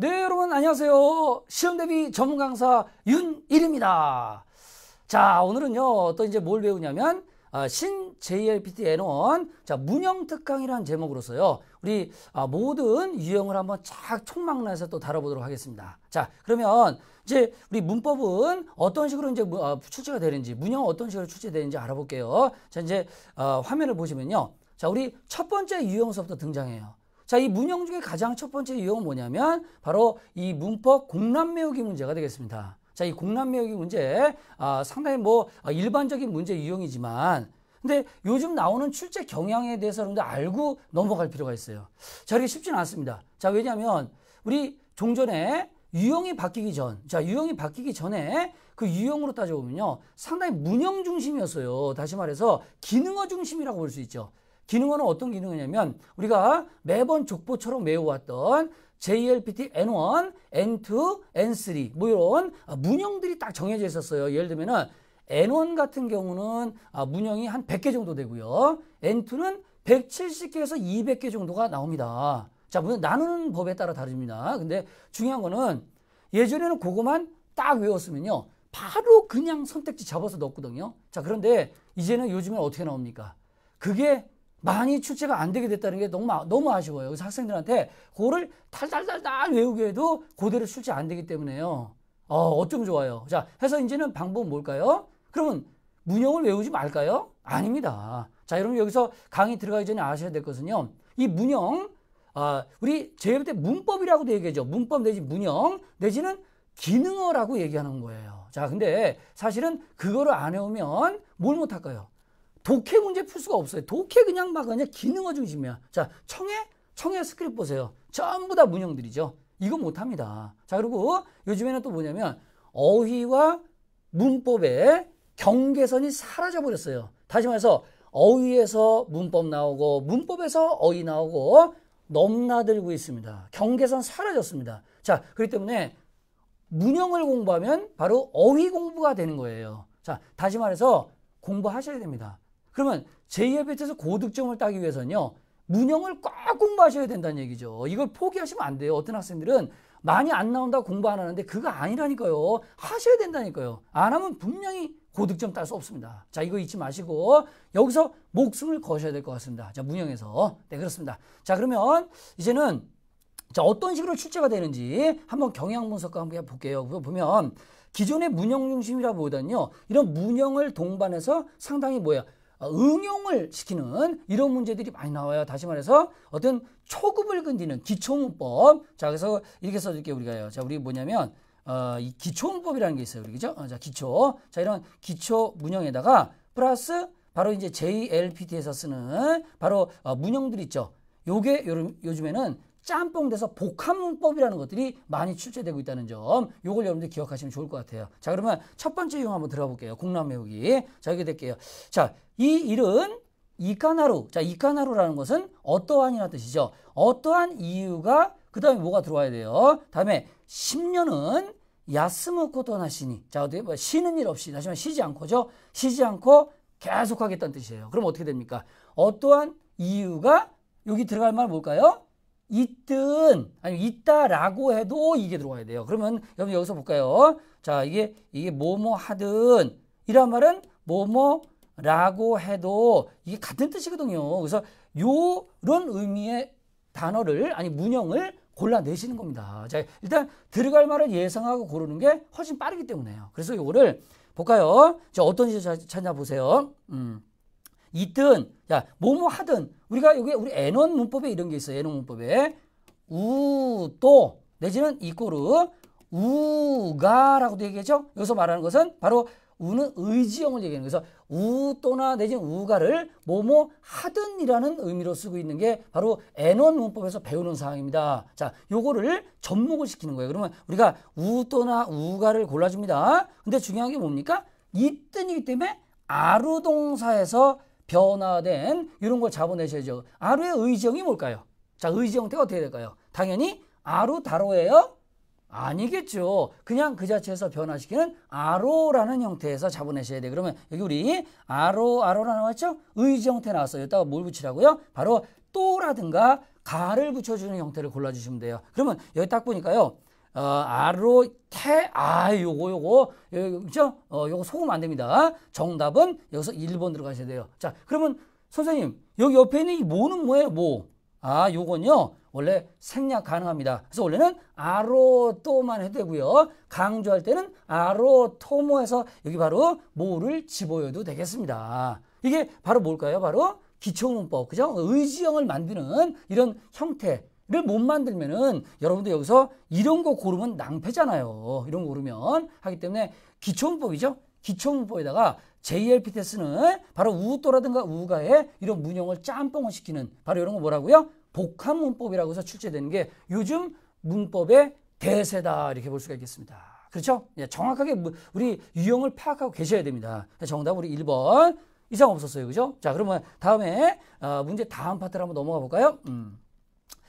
네, 여러분 안녕하세요. 시험 대비 전문 강사 윤일입니다. 자, 오늘은요. 또 이제 뭘 배우냐면 어, 신 JLPT N1 자 문형 특강이라는 제목으로서요. 우리 어, 모든 유형을 한번 쫙 총망라해서 또 다뤄보도록 하겠습니다. 자, 그러면 이제 우리 문법은 어떤 식으로 이제 어, 출제가 되는지 문형 어떤 식으로 출제되는지 알아볼게요. 자, 이제 화면을 보시면요. 자, 우리 첫 번째 유형서부터 등장해요. 자, 이 문형 중에 가장 첫 번째 유형은 뭐냐면 바로 이 문법 공란 매우기 문제가 되겠습니다. 자, 이 공란 매우기 문제 아, 상당히 뭐 아, 일반적인 문제 유형이지만 근데 요즘 나오는 출제 경향에 대해서 여러분들 알고 넘어갈 필요가 있어요. 자, 이게 쉽지는 않습니다. 자, 왜냐하면 우리 종전에 유형이 바뀌기 전, 자, 유형이 바뀌기 전에 그 유형으로 따져보면요. 상당히 문형 중심이었어요. 다시 말해서 기능어 중심이라고 볼 수 있죠. 기능어는 어떤 기능이냐면 우리가 매번 족보처럼 외워왔던 JLPT N1, N2, N3 뭐 이런 아, 문형들이 딱 정해져 있었어요. 예를 들면은 N1 같은 경우는 아, 문형이 한 100개 정도 되고요. N2는 170개에서 200개 정도가 나옵니다. 자, 물론 나누는 법에 따라 다릅니다. 근데 중요한 거는 예전에는 그거만 딱 외웠으면요. 바로 그냥 선택지 잡아서 넣었거든요. 자, 그런데 이제는 요즘에 어떻게 나옵니까? 그게 많이 출제가 안 되게 됐다는 게 너무 아, 너무 아쉬워요. 그래서 학생들한테 그거를 달달달달 외우게 해도 고대로 출제 안 되기 때문에요. 어, 어쩜 좋아요. 자, 해서 이제는 방법은 뭘까요? 그러면 문형을 외우지 말까요? 아닙니다. 자, 여러분 여기서 강의 들어가기 전에 아셔야 될 것은요. 이 문형 아, 우리 제일 때 문법이라고도 얘기하죠. 문법 내지 문형 내지는 기능어라고 얘기하는 거예요. 자, 근데 사실은 그거를 안 외우면 뭘 못할까요? 독해 문제 풀 수가 없어요. 독해 그냥 막 그냥 기능어 중심이야. 자, 청해, 청해 스크립 보세요. 전부 다 문형들이죠. 이거 못합니다. 자, 그리고 요즘에는 또 뭐냐면 어휘와 문법의 경계선이 사라져 버렸어요. 다시 말해서 어휘에서 문법 나오고 문법에서 어휘 나오고 넘나들고 있습니다. 경계선 사라졌습니다. 자, 그렇기 때문에 문형을 공부하면 바로 어휘 공부가 되는 거예요. 자, 다시 말해서 공부하셔야 됩니다. 그러면 JLPT에서 고득점을 따기 위해서는요. 문형을 꽉공부셔야 된다는 얘기죠. 이걸 포기하시면 안 돼요. 어떤 학생들은 많이 안 나온다고 공부 안 하는데 그거 아니라니까요. 하셔야 된다니까요. 안 하면 분명히 고득점 딸 수 없습니다. 자, 이거 잊지 마시고 여기서 목숨을 거셔야 될 것 같습니다. 자, 문형에서. 네, 그렇습니다. 자, 그러면 이제는 자, 어떤 식으로 출제가 되는지 한번 경향 분석과 함께 볼게요. 보면 기존의 문형 중심이라 보다는요. 이런 문형을 동반해서 상당히 뭐야 어, 응용을 시키는 이런 문제들이 많이 나와요. 다시 말해서 어떤 초급을 건드는 기초문법. 자, 그래서 이렇게 써줄게요. 우리가요. 자, 우리 뭐냐면 어, 이 기초문법이라는 게 있어요. 그죠? 어, 자, 기초. 자, 이런 기초 문형에다가 플러스 바로 이제 JLPT에서 쓰는 바로 어, 문형들 있죠. 요게 요즘, 요즘에는 짬뽕 돼서 복합문법이라는 것들이 많이 출제되고 있다는 점 요걸 여러분들 기억하시면 좋을 것 같아요 자 그러면 첫 번째 유형 한번 들어볼게요 공란 매우기 자 여기 게 될게요 자 이 일은 이카나루 자 이카나루라는 것은 어떠한이라는 뜻이죠 어떠한 이유가 그 다음에 뭐가 들어와야 돼요 다음에 10년은 야스무코토나시니 자 어떻게 뭐 쉬는 일 없이 다시 말 쉬지 않고죠 쉬지 않고 계속 하겠다는 뜻이에요 그럼 어떻게 됩니까 어떠한 이유가 여기 들어갈 말 뭘까요 있든 아니 있다라고 해도 이게 들어가야 돼요. 그러면 여러분 여기서 볼까요? 자 이게 이게 뭐뭐 하든 이란 말은 뭐뭐라고 해도 이게 같은 뜻이거든요. 그래서 요런 의미의 단어를 아니 문형을 골라내시는 겁니다. 자 일단 들어갈 말을 예상하고 고르는 게 훨씬 빠르기 때문에요. 그래서 요거를 볼까요? 자 어떤 지 찾아보세요. 음. 있든 야 뭐뭐 하든 우리가 여기 우리 애논 문법에 이런 게 있어요. 애논 문법에 우또 내지는 이꼬르 우가라고도 얘기하죠. 여기서 말하는 것은 바로 우는 의지형을 얘기하는 거죠. 우 또나 내지는 우가를 뭐뭐 하든이라는 의미로 쓰고 있는 게 바로 애논 문법에서 배우는 사항입니다. 자, 요거를 접목을 시키는 거예요. 그러면 우리가 우 또나 우가를 골라줍니다. 근데 중요한 게 뭡니까? 있든이기 때문에 아루 동사에서 변화된 이런 걸 잡아내셔야죠. 아루의 의지형이 뭘까요? 자, 의지 형태가 어떻게 될까요? 당연히 아루 다로예요? 아니겠죠. 그냥 그 자체에서 변화시키는 아로라는 형태에서 잡아내셔야 돼요. 그러면 여기 우리 아로, 아로라 나왔죠? 의지 형태 나왔어요. 여기다가 뭘 붙이라고요? 바로 또라든가 가를 붙여주는 형태를 골라주시면 돼요. 그러면 여기 딱 보니까요. 어, 아로 태, 아, 요거, 요거, 요, 그죠? 어, 요거 소금 안 됩니다. 정답은 여기서 1번 들어가셔야 돼요. 자, 그러면 선생님, 여기 옆에 있는 이 모는 뭐예요? 뭐? 아, 요건요. 원래 생략 가능합니다. 그래서 원래는 아로또만 해도 되고요. 강조할 때는 아로토모 해서 여기 바로 모를 집어여도 되겠습니다. 이게 바로 뭘까요? 바로 기초문법, 그죠? 의지형을 만드는 이런 형태, 를못 만들면은 여러분들 여기서 이런 거 고르면 낭패잖아요. 이런 거 고르면 하기 때문에 기초문법이죠. 기초문법에다가 JLP 테스트는 바로 우도라든가 우가에 이런 문형을 짬뽕을 시키는 바로 이런 거 뭐라고요? 복합문법이라고 해서 출제되는 게 요즘 문법의 대세다 이렇게 볼 수가 있겠습니다. 그렇죠? 예, 정확하게 우리 유형을 파악하고 계셔야 됩니다. 정답 우리 1번 이상 없었어요. 그죠? 자, 그러면 다음에 어, 문제 다음 파트를 한번 넘어가 볼까요? 음.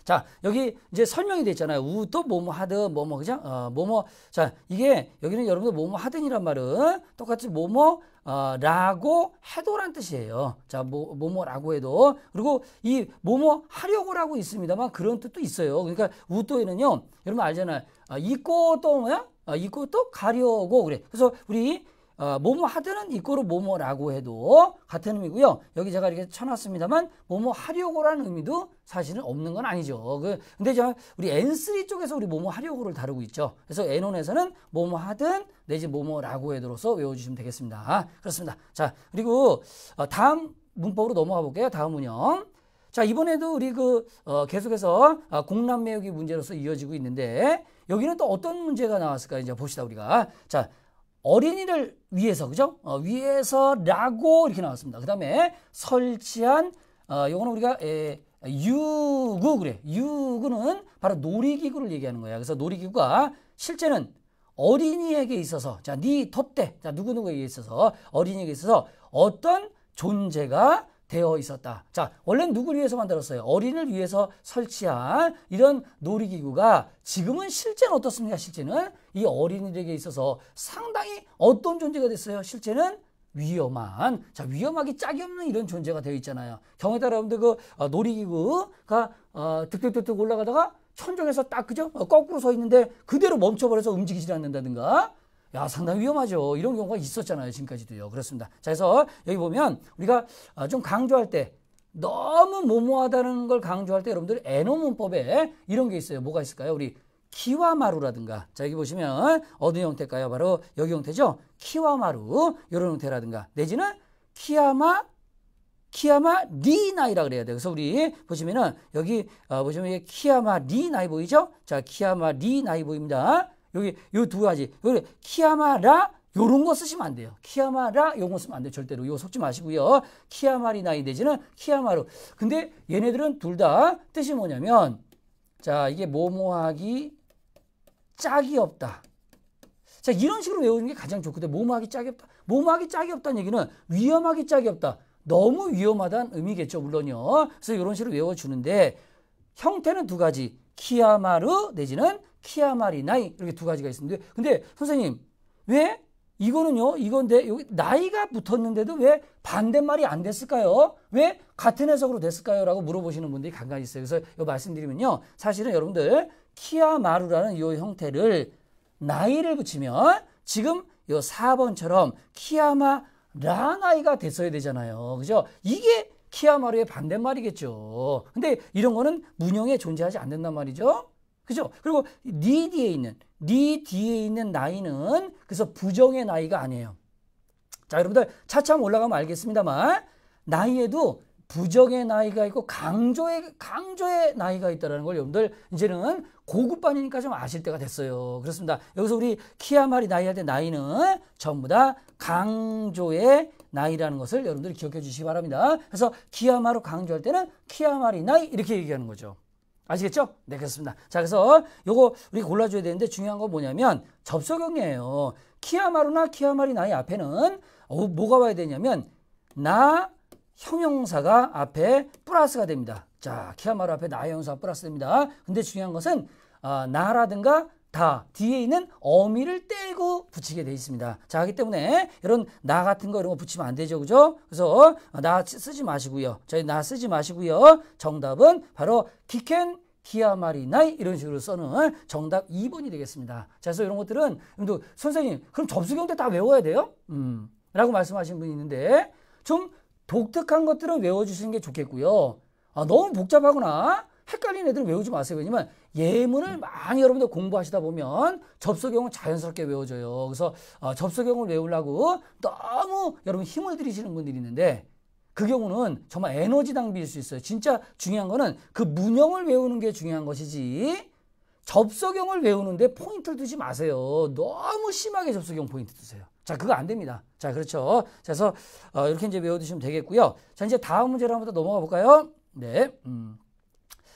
자, 여기 이제 설명이 됐잖아요. 우도 뭐뭐 하든 뭐뭐 그죠? 어, 뭐뭐. 자, 이게 여기는 여러분들 뭐뭐 하든이란 말은 똑같이 뭐뭐 어, 라고 해도란 뜻이에요. 자, 뭐, 뭐뭐라고 해도. 그리고 이 뭐뭐 하려고라고 있습니다만 그런 뜻도 있어요. 그러니까 우도에는요. 여러분 알잖아요. 아, 있고 또 뭐야? 아, 있고 또 가려고 그래. 그래서 우리 어, 모모 하드는 이거로 모모라고 해도 같은 의미고요. 여기 제가 이렇게 쳐놨습니다만 모모 하려고라는 의미도 사실은 없는 건 아니죠. 그, 근데 저 우리 N3 쪽에서 우리 모모 하려고를 다루고 있죠. 그래서 N1에서는 모모 하든 내지 모모라고 해도로서 외워주시면 되겠습니다. 그렇습니다. 자 그리고 어, 다음 문법으로 넘어가 볼게요. 다음 운영. 자 이번에도 우리 그 어, 계속해서 아, 공란 매역이 문제로서 이어지고 있는데 여기는 또 어떤 문제가 나왔을까 이제 봅시다 우리가 자 어린이를 위해서 그죠? 어, 위해서라고 이렇게 나왔습니다. 그 다음에 설치한 어, 요거는 우리가 에, 예, 유구 그래. 유구는 바로 놀이기구를 얘기하는 거야. 그래서 놀이기구가 실제는 어린이에게 있어서 자네 텄대 자 누구누구에게 있어서 어린이에게 있어서 어떤 존재가 되어 있었다. 자, 원래 누구를 위해서 만들었어요? 어린을 위해서 설치한 이런 놀이기구가 지금은 실제는 어떻습니까? 실제는 이 어린이들에게 있어서 상당히 어떤 존재가 됐어요? 실제는 위험한 자 위험하기 짝이 없는 이런 존재가 되어 있잖아요. 경에 따라 여러분들 그 어, 놀이기구가 어, 득득득득 올라가다가 천정에서 딱 그죠 어, 거꾸로 서 있는데 그대로 멈춰버려서 움직이질 않는다든가 야, 상당히 위험하죠. 이런 경우가 있었잖아요. 지금까지도요. 그렇습니다. 자, 그래서 여기 보면 우리가 어, 좀 강조할 때 너무 모모하다는 걸 강조할 때 여러분들 애노문법에 이런 게 있어요. 뭐가 있을까요? 우리 키와마루라든가 자 여기 보시면 어느 형태일까요? 바로 여기 형태죠. 키와마루 이런 형태라든가 내지는 키야마 키야마 리나이라 그래야 돼요. 그래서 우리 보시면은 여기 어, 보시면 키야마 리나이 보이죠? 자 키야마 리나이 보입니다. 여기 요 두 가지. 여기 키아마라 요런 거 쓰시면 안 돼요. 키아마라 요런 거 쓰면 안 돼요. 절대로. 요 속지 마시고요. 키아마리나이 내지는 키아마루. 근데 얘네들은 둘 다 뜻이 뭐냐면 자, 이게 모모하기 짝이 없다. 자, 이런 식으로 외우는 게 가장 좋거든요. 모모하기 짝이 없다. 모모하기 짝이 없다는 얘기는 위험하기 짝이 없다. 너무 위험하다는 의미겠죠, 물론요. 그래서 이런 식으로 외워주는데 형태는 두 가지. 키아마루 내지는 키아마리 나이 이렇게 두 가지가 있습니다. 근데 선생님 왜 이거는요 이건데 여기 나이가 붙었는데도 왜 반대말이 안 됐을까요? 왜 같은 해석으로 됐을까요? 라고 물어보시는 분들이 간간히 있어요. 그래서 이 말씀드리면요 사실은 여러분들 키아마루라는이 형태를 나이를 붙이면 지금 이 4번처럼 키아마 라나이가 됐어야 되잖아요. 그죠? 이게 키아마루의 반대말이겠죠. 근데 이런 거는 문형에 존재하지 않는단 말이죠. 그죠? 그리고 네 뒤에 있는 네 뒤에 있는 나이는 그래서 부정의 나이가 아니에요. 자, 여러분들 차츰 올라가면 알겠습니다만 나이에도 부정의 나이가 있고 강조의 강조의 나이가 있다라는 걸 여러분들 이제는 고급반이니까 좀 아실 때가 됐어요. 그렇습니다. 여기서 우리 키아마리 나이 할 때 나이는 전부 다 강조의 나이라는 것을 여러분들이 기억해 주시기 바랍니다. 그래서 키아마로 강조할 때는 키아마리 나이 이렇게 얘기하는 거죠. 아시겠죠? 네, 그렇습니다. 자, 그래서 요거 우리 골라줘야 되는데 중요한 건 뭐냐면 접속형이에요. 키아마루나 키아마리나의 앞에는 어, 뭐가 와야 되냐면 나 형용사가 앞에 플러스가 됩니다. 자, 키아마루 앞에 나 형용사 플러스 됩니다. 근데 중요한 것은 어, 나라든가 다 뒤에 있는 어미를 떼고 붙이게 돼 있습니다. 자, 하기 때문에 이런 나 같은 거 이런 거 붙이면 안 되죠. 그죠? 그래서 나 쓰지 마시고요. 저희 나 쓰지 마시고요. 정답은 바로 기켄 기아마리나이 이런 식으로 써는 정답 2번이 되겠습니다. 자, 그래서 이런 것들은 또 선생님, 그럼 접수경대 다 외워야 돼요? 음. 라고 말씀하신 분이 있는데 좀 독특한 것들은 외워 주시는 게 좋겠고요. 아, 너무 복잡하거나 헷갈리는 애들은 외우지 마세요. 왜냐면 예문을 많이 여러분들 공부하시다 보면 접속형은 자연스럽게 외워져요. 그래서 어, 접속형을 외우려고 너무 여러분 힘을 들이시는 분들이 있는데 그 경우는 정말 에너지 낭비일 수 있어요. 진짜 중요한 거는 그 문형을 외우는 게 중요한 것이지 접속형을 외우는데 포인트를 두지 마세요. 너무 심하게 접속형 포인트 두세요. 자, 그거 안 됩니다. 자, 그렇죠. 자, 그래서 어, 이렇게 이제 외워두시면 되겠고요. 자, 이제 다음 문제로 한번 더 넘어가 볼까요? 네. 음.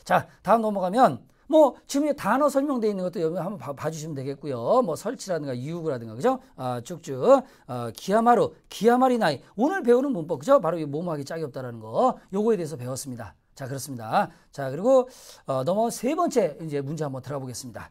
자, 다음 넘어가면 뭐 지금 단어 설명되어 있는 것도 여러분 한번 봐, 주시면 되겠고요. 뭐 설치라든가 이 유구라든가 그죠? 아, 쭉쭉 아, 어, 기아마루기아마리나이 오늘 배우는 문법 그죠? 바로 이 모모하기 짝이 없다라는 거 요거에 대해서 배웠습니다. 자 그렇습니다. 자 그리고 어, 넘어 세 번째 이제 문제 한번 들어보겠습니다.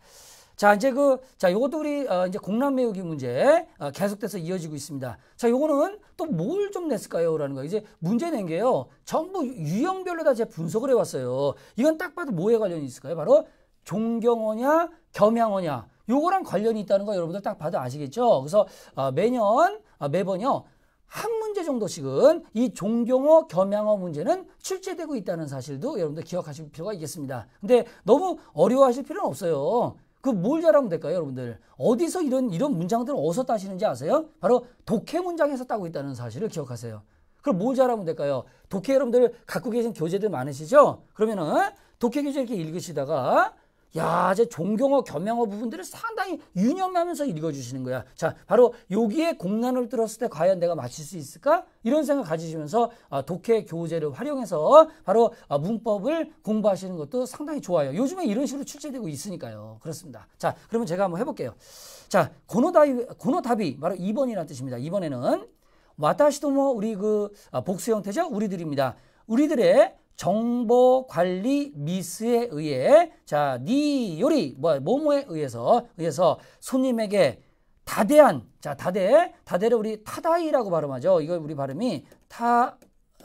자, 이제 그, 자, 요것도 우리, 어, 이제 공란 매우기 문제, 어, 계속돼서 이어지고 있습니다. 자, 요거는 또 뭘 좀 냈을까요? 라는 거. 이제 문제 낸 게요. 전부 유형별로 다 제가 분석을 해왔어요. 이건 딱 봐도 뭐에 관련이 있을까요? 바로 종경어냐 겸양어냐. 요거랑 관련이 있다는 거 여러분들 딱 봐도 아시겠죠? 그래서 어, 매년, 어, 매번요. 한 문제 정도씩은 이 종경어 겸양어 문제는 출제되고 있다는 사실도 여러분들 기억하실 필요가 있겠습니다. 근데 너무 어려워하실 필요는 없어요. 그뭘 잘하면 될까요, 여러분들? 어디서 이런 이런 문장들을 어디서 따시는지 아세요? 바로 독해 문장에서 따고 있다는 사실을 기억하세요. 그럼 뭘 잘하면 될까요? 독해 여러분들 갖고 계신 교재들 많으시죠? 그러면은 독해 교재 이렇게 읽으시다가 야, 이제종경어 겸양어 부분들을 상당히 유념하면서 읽어주시는 거야. 자, 바로 여기에 공란을 들었을 때 과연 내가 맞힐 수 있을까? 이런 생각 가지시면서 아, 독해 교재를 활용해서 바로 아, 문법을 공부하시는 것도 상당히 좋아요. 요즘에 이런 식으로 출제되고 있으니까요. 그렇습니다. 자, 그러면 제가 한번 해볼게요. 자, 고노다이, 고노답이 바로 2번이라는 뜻입니다. 이번에는 와타시도모 우리 그 아, 복수 형태죠? 우리들입니다. 우리들의 정보 관리 미스에 의해 자, 니 요리 뭐 뭐뭐에 의해서 의해서 손님에게 다대한 자, 다대 다대를 우리 타다이라고 발음하죠. 이거 우리 발음이 타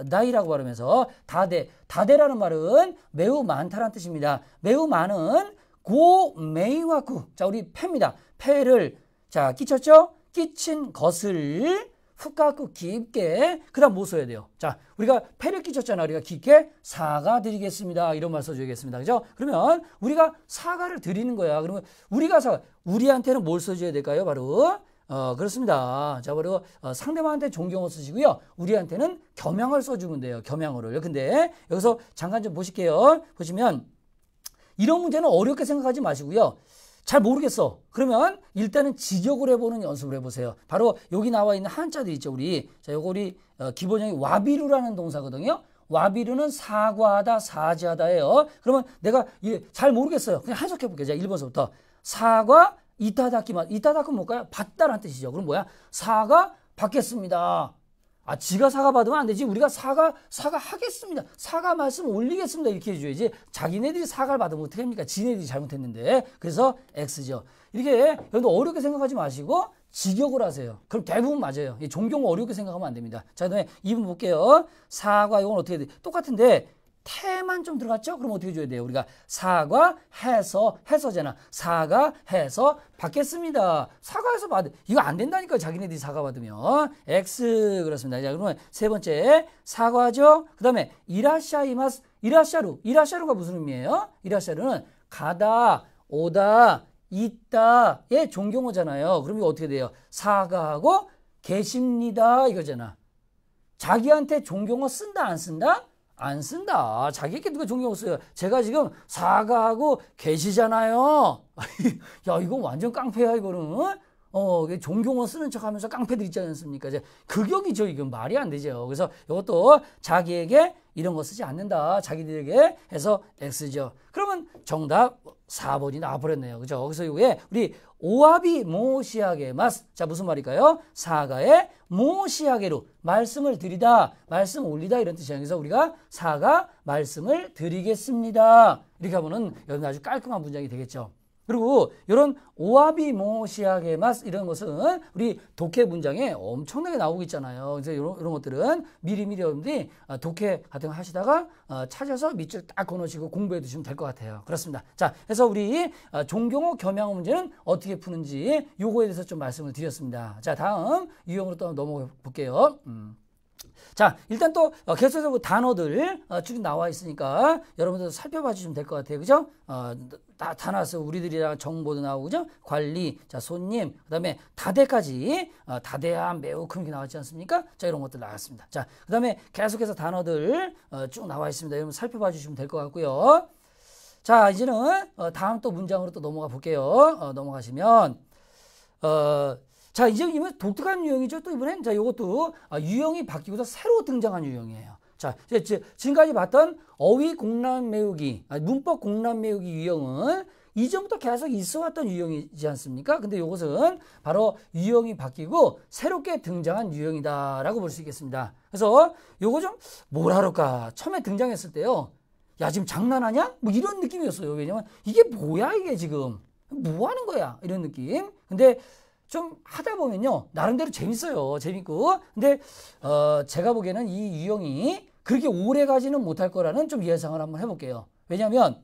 다이라고 발음해서 다대 다대라는 말은 매우 많다라는 뜻입니다. 매우 많은 고메이와쿠 자 우리 패입니다. 패를 자 끼쳤죠? 끼친 것을 흑각고 깊게 그 다음 뭐 써야 돼요? 자 우리가 패를 끼쳤잖아 우리가 깊게 사과 드리겠습니다 이런 말 써줘야겠습니다 그죠? 그러면 우리가 사과를 드리는 거야 그러면 우리가 사 우리한테는 뭘 써줘야 될까요? 바로 어 그렇습니다 자 바로 어, 상대방한테 존경을 쓰시고요 우리한테는 겸양을 써주면 돼요 겸양어를 근데 여기서 잠깐 좀 보실게요 보시면 이런 문제는 어렵게 생각하지 마시고요. 잘 모르겠어. 그러면 일단은 직역을 해보는 연습을 해보세요. 바로 여기 나와 있는 한자도 있죠. 우리 자 요거 우리 어, 기본형이 와비루라는 동사거든요. 와비루는 사과하다, 사지하다예요. 그러면 내가 예, 잘 모르겠어요. 그냥 해석해 볼게요. 자 1번서부터 사과 이타다키만 이타다키 뭘까요? 받다라는 뜻이죠. 그럼 뭐야? 사과 받겠습니다. 아, 지가 사과 받으면 안 되지. 우리가 사과, 사과 하겠습니다. 사과 말씀 올리겠습니다. 이렇게 해줘야지. 자기네들이 사과를 받으면 어떻게합니까 지네들이 잘못했는데. 그래서 X죠. 이렇게, 여러분 어렵게 생각하지 마시고, 직역을 하세요. 그럼 대부분 맞아요. 이종교가 어렵게 생각하면 안 됩니다. 자, 그 다음에 2분 볼게요. 사과, 이건 어떻게 돼? 똑같은데, 태만 좀 들어갔죠? 그럼 어떻게 줘야 돼요? 우리가 사과 해서 해서잖아. 사과 해서 받겠습니다. 사과해서 받 이거 안 된다니까 자기네들이 사과 받으면 x 그렇습니다. 자 그러면 세 번째 사과죠. 그다음에 이라샤이마스 이라샤루 이라샤루가 무슨 의미예요? 이라샤루는 가다 오다 있다의 예, 종경어잖아요. 그럼 이거 어떻게 돼요? 사과하고 계십니다 이거잖아. 자기한테 종경어 쓴다 안 쓴다? 안 쓴다. 자기에게 누가 존경 없어요. 제가 지금 사과하고 계시잖아요. 야, 이거 완전 깡패야, 이거는. 어, 존경어 쓰는 척 하면서 깡패들 있지 않습니까? 이제 극역이죠. 이건 말이 안 되죠. 그래서 이것도 자기에게 이런 거 쓰지 않는다. 자기들에게 해서 X죠. 그러면 정답 4번이 나버렸네요 그죠? 그래서 이게 우리 오합이 모시하게 마스. 자, 무슨 말일까요? 사가에 모시하게로 말씀을 드리다, 말씀 올리다 이런 뜻이에요. 그래서 우리가 사가 말씀을 드리겠습니다. 이렇게 하면은 여러분 아주 깔끔한 문장이 되겠죠. 그리고 이런 오아비모시아게 마스 이런 것은 우리 독해 문장에 엄청나게 나오고 있잖아요. 그래서 이런, 이런 것들은 미리미리 여러분들이 아, 독해 같은 거 하시다가 어, 찾아서 밑줄 딱 거놓으시고 공부해 두시면 될 것 같아요. 그렇습니다. 자, 그래서 우리 아, 종경호 겸양 문제는 어떻게 푸는지 요거에 대해서 좀 말씀을 드렸습니다. 자, 다음 유형으로 또 넘어가 볼게요. 음. 자, 일단 또 계속해서 어, 단어들 어, 쭉 나와 있으니까 여러분들 살펴봐 주시면 될 것 같아요. 그죠? 어, 다, 다 나왔어요. 우리들이랑 정보도 나오고, 그죠? 관리, 자, 손님, 그 다음에 다대까지, 어, 다대함, 매우 큰 게 나왔지 않습니까? 자, 이런 것들 나왔습니다. 자, 그 다음에 계속해서 단어들 어, 쭉 나와 있습니다. 여러분 살펴봐 주시면 될 것 같고요. 자, 이제는 어, 다음 또 문장으로 또 넘어가 볼게요. 어, 넘어가시면, 어, 자, 이제 이번 독특한 유형이죠. 또 이번엔 자, 요것도 아, 유형이 바뀌고서 새로 등장한 유형이에요. 자, 이제 지금까지 봤던 어휘 공란 메우기, 아, 문법 공란 메우기 유형은 이전부터 계속 있어 왔던 유형이지 않습니까? 근데 요것은 바로 유형이 바뀌고 새롭게 등장한 유형이다라고 볼 수 있겠습니다. 그래서 요거 좀 뭐라 그럴까? 처음에 등장했을 때요. 야, 지금 장난하냐? 뭐 이런 느낌이었어요. 왜냐면 이게 뭐야, 이게 지금. 뭐 하는 거야? 이런 느낌. 근데 좀 하다 보면요 나름대로 재밌어요 재밌고 근데 어 제가 보기에는 이 유형이 그렇게 오래 가지는 못할 거라는 좀 예상을 한번 해볼게요 왜냐면야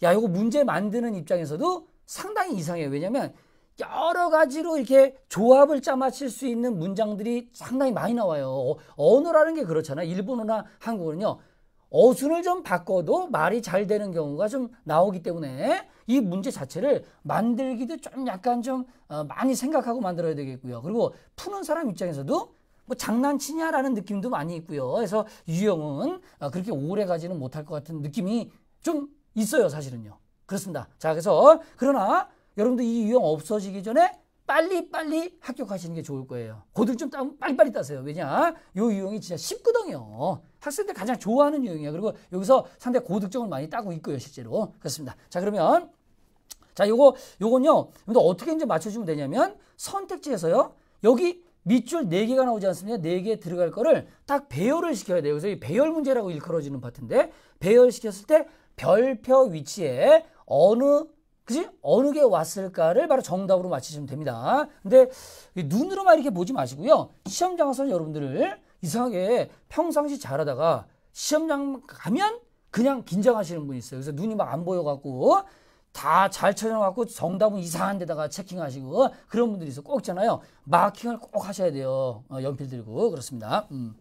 이거 문제 만드는 입장에서도 상당히 이상해요 왜냐면 여러 가지로 이렇게 조합을 짜맞힐 수 있는 문장들이 상당히 많이 나와요 언어라는 게 그렇잖아요 일본어나 한국어는요 어순을 좀 바꿔도 말이 잘 되는 경우가 좀 나오기 때문에 이 문제 자체를 만들기도 좀 약간 좀 어, 많이 생각하고 만들어야 되겠고요. 그리고 푸는 사람 입장에서도 뭐 장난치냐라는 느낌도 많이 있고요. 그래서 유형은 어, 그렇게 오래 가지는 못할 것 같은 느낌이 좀 있어요. 사실은요. 그렇습니다. 자, 그래서 그러나 여러분도 이 유형 없어지기 전에 빨리빨리 합격하시는 게 좋을 거예요. 고등좀 따, 빨리빨리 따세요. 왜냐? 이 유형이 진짜 쉽거든요. 학생들 가장 좋아하는 유형이에요. 그리고 여기서 상대 고득점을 많이 따고 있고요, 실제로. 그렇습니다. 자, 그러면 자, 요거 요건요. 근데 어떻게 이제 맞춰 주면 되냐면 선택지에서요. 여기 밑줄 4개가 나오지 않습니까? 4개 들어갈 거를 딱 배열을 시켜야 돼요. 그래서 이 배열 문제라고 일컬어지는 파트인데 배열시켰을 때 별표 위치에 어느 그지? 어느 게 왔을까를 바로 정답으로 맞히시면 됩니다. 근데 눈으로만 이렇게 보지 마시고요. 시험장에서 여러분들을 이상하게 평상시 잘하다가 시험장 가면 그냥 긴장하시는 분이 있어요. 그래서 눈이 막 안 보여갖고 어? 다잘 찾아갖고 정답은 이상한 데다가 체킹하시고 어? 그런 분들이 있어꼭 있잖아요. 마킹을 꼭 하셔야 돼요. 어, 연필 들고 그렇습니다. 음.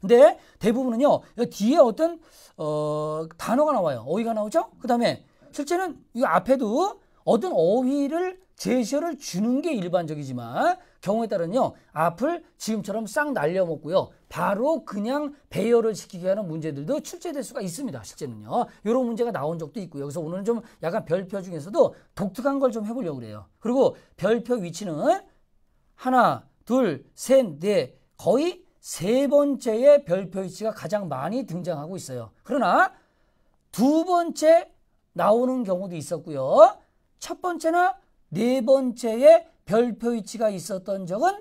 근데 대부분은요. 뒤에 어떤 어, 단어가 나와요. 어휘가 나오죠? 그 다음에 실제는 이 앞에도 어떤 어휘를 제시어를 주는 게 일반적이지만 경우에 따른요 앞을 지금처럼 싹 날려 먹고요 바로 그냥 배열을 시키게 하는 문제들도 출제될 수가 있습니다 실제는요 이런 문제가 나온 적도 있고 요 여기서 오늘은 좀 약간 별표 중에서도 독특한 걸 좀 해보려고 그래요 그리고 별표 위치는 하나 둘셋넷 거의 세 번째의 별표 위치가 가장 많이 등장하고 있어요 그러나 두 번째 나오는 경우도 있었고요 첫 번째나 네 번째의 별표 위치가 있었던 적은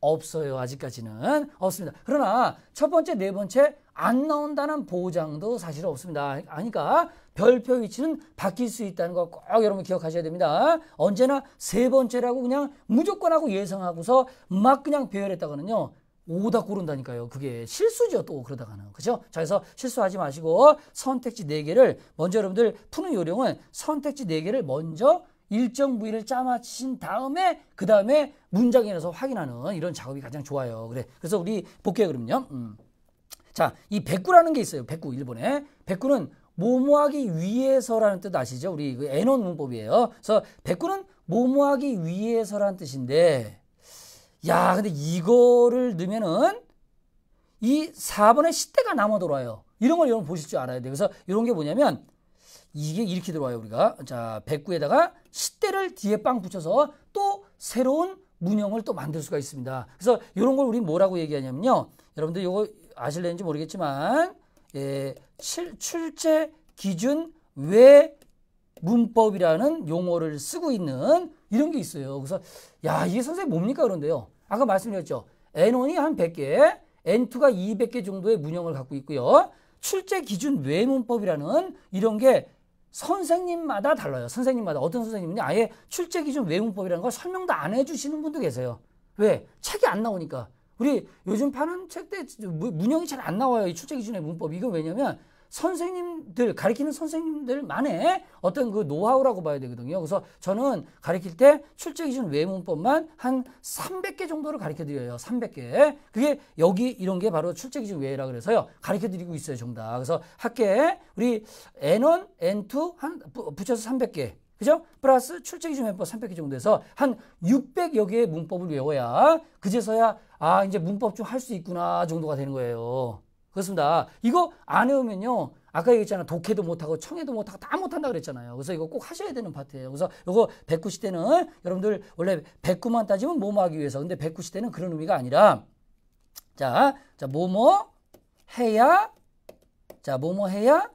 없어요. 아직까지는 없습니다. 그러나 첫 번째, 네 번째 안 나온다는 보장도 사실 없습니다. 그러니까 별표 위치는 바뀔 수 있다는 거 꼭 여러분 기억하셔야 됩니다. 언제나 세 번째라고 그냥 무조건 하고 예상하고서 막 그냥 배열했다가는요. 오다 고른다니까요. 그게 실수죠. 또 그러다가는. 그죠? 자, 그래서 실수하지 마시고 선택지 네개를 먼저 여러분들 푸는 요령은 선택지 네개를 먼저 일정 부위를 짜맞힌 다음에 그 다음에 문장에 넣어서 확인하는 이런 작업이 가장 좋아요. 그래. 그래서 우리 볼게요. 그럼요. 음. 자, 이 백구라는 게 있어요. 백구 일본에. 백구는 모모하기 위해서라는 뜻 아시죠? 우리 그애노 문법이에요. 그래서 백구는 모모하기 위해서라는 뜻인데 야, 근데 이거를 넣으면은 이 4번의 시대가 남아 돌아요. 이런 걸 여러분 보실 줄 알아야 돼요. 그래서 이런 게 뭐냐면 이게 이렇게 들어와요 우리가 자백구에다가 10대를 뒤에 빵 붙여서 또 새로운 문형을 또 만들 수가 있습니다 그래서 이런 걸 우리 뭐라고 얘기하냐면요 여러분들 이거 아실래는지 모르겠지만 예, 칠, 출제 기준 외 문법이라는 용어를 쓰고 있는 이런 게 있어요 그래서 야 이게 선생님 뭡니까 그런데요 아까 말씀드렸죠 N1이 한 100개 N2가 200개 정도의 문형을 갖고 있고요 출제 기준 외 문법이라는 이런 게 선생님마다 달라요. 선생님마다 어떤 선생님은 아예 출제 기준 외문법이라는 걸 설명도 안 해주시는 분도 계세요. 왜? 책이 안 나오니까. 우리 요즘 파는 책대 문형이 잘 안 나와요. 이 출제 기준의 문법. 이거 왜냐면 선생님들 가르키는 선생님들만의 어떤 그 노하우라고 봐야 되거든요. 그래서 저는 가르칠 때 출제 기준 외문법만 한 300개 정도를 가르쳐 드려요. 300개. 그게 여기 이런 게 바로 출제 기준 외라 그래서요. 가르쳐 드리고 있어요, 정답. 그래서 학계에 우리 N1, N2 한 붙여서 300개. 그죠? 플러스 출제 기준 문법 300개 정도 에서한 600여 개의 문법을 외워야 그제서야 아, 이제 문법 좀 할 수 있구나 정도가 되는 거예요. 그렇습니다. 이거 안 외우면요. 아까 얘기했잖아. 독해도 못하고 청해도 못하고 다 못한다 그랬잖아요. 그래서 이거 꼭 하셔야 되는 파트예요. 그래서 이거 백구 시대는 여러분들 원래 백구만 따지면 뭐 뭐하기 위해서. 근데 백구 시대는 그런 의미가 아니라 자, 자 뭐뭐 해야 자 뭐 뭐 해야